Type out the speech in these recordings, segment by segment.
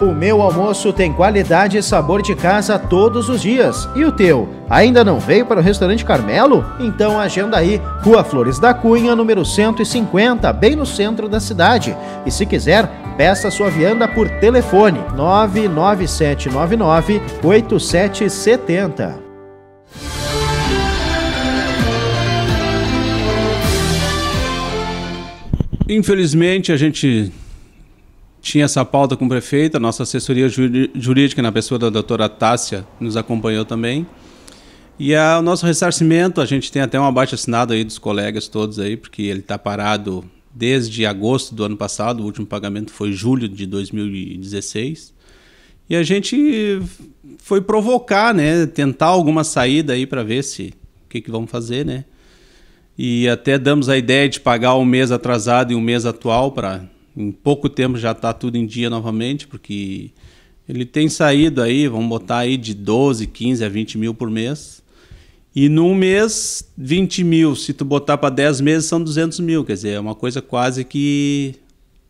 O meu almoço tem qualidade e sabor de casa todos os dias. E o teu? Ainda não veio para o restaurante Carmelo? Então agenda aí, Rua Flores da Cunha, número 150, bem no centro da cidade. E se quiser, peça sua vianda por telefone 99799 8770. Infelizmente, a gente tinha essa pauta com o prefeito, a nossa assessoria jurídica, na pessoa da doutora Tássia, nos acompanhou também. E a, o nosso ressarcimento, a gente tem até um abaixo assinado aí dos colegas todos aí, porque ele está parado desde agosto do ano passado, o último pagamento foi julho de 2016. E a gente foi provocar, né, tentar alguma saída aí para ver se o que que vamos fazer, né? E até damos a ideia de pagar um mês atrasado e um mês atual para em pouco tempo já está tudo em dia novamente, porque ele tem saído aí, vamos botar aí de 12, 15 a 20 mil por mês. E num mês, 20 mil. Se tu botar para 10 meses, são 200 mil. Quer dizer, é uma coisa quase que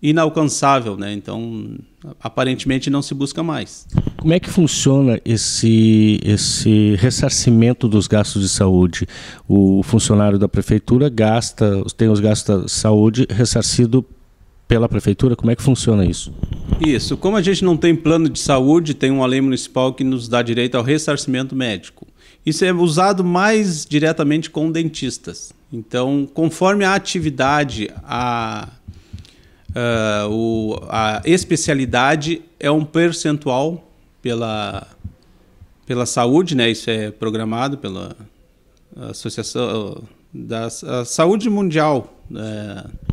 inalcançável, né? Então, aparentemente não se busca mais. Como é que funciona esse, esse ressarcimento dos gastos de saúde? O funcionário da prefeitura gasta, tem os gastos de saúde ressarcido pela prefeitura? Como é que funciona isso? Isso. Como a gente não tem plano de saúde, tem uma lei municipal que nos dá direito ao ressarcimento médico. Isso é usado mais diretamente com dentistas. Então, conforme a atividade, a, a, o, a especialidade é um percentual pela, pela saúde, né? Isso é programado pela Associação eh, da Saúde Mundial. É,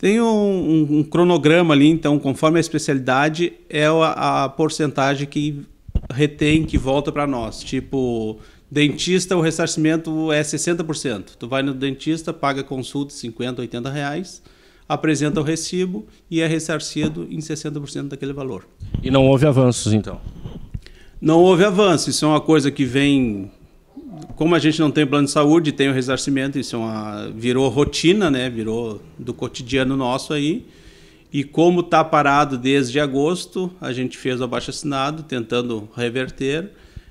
tem um, um, um cronograma ali, então, conforme a especialidade, é a, a porcentagem que retém, que volta para nós. Tipo, dentista, o ressarcimento é 60%. Tu vai no dentista, paga consulta 50, 80 reais, apresenta o recibo e é ressarcido em 60% daquele valor. E não houve avanços, então? Não houve avanço. Isso é uma coisa que vem como a gente não tem plano de saúde, tem o ressarcimento, isso é uma, virou rotina, né? virou do cotidiano nosso aí. E como está parado desde agosto, a gente fez o abaixo-assinado, tentando reverter,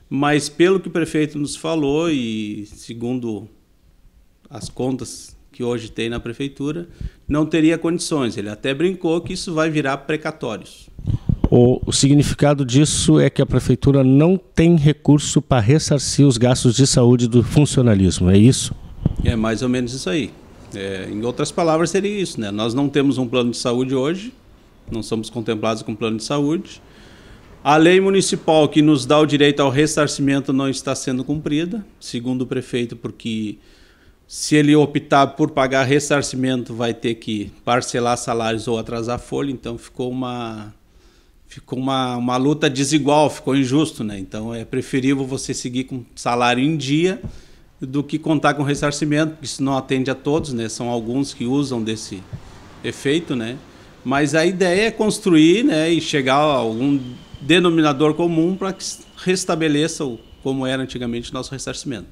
mas pelo que o prefeito nos falou e segundo as contas que hoje tem na prefeitura, não teria condições. Ele até brincou que isso vai virar precatórios. O, o significado disso é que a prefeitura não tem recurso para ressarcir os gastos de saúde do funcionalismo, é isso? É mais ou menos isso aí. É, em outras palavras, seria isso, né? Nós não temos um plano de saúde hoje, não somos contemplados com plano de saúde. A lei municipal que nos dá o direito ao ressarcimento não está sendo cumprida, segundo o prefeito, porque se ele optar por pagar ressarcimento, vai ter que parcelar salários ou atrasar folha, então ficou uma ficou uma, uma luta desigual, ficou injusto, né? Então é preferível você seguir com salário em dia do que contar com ressarcimento, porque isso não atende a todos, né? São alguns que usam desse efeito, né? Mas a ideia é construir, né, e chegar a algum denominador comum para que restabeleça o, como era antigamente o nosso ressarcimento.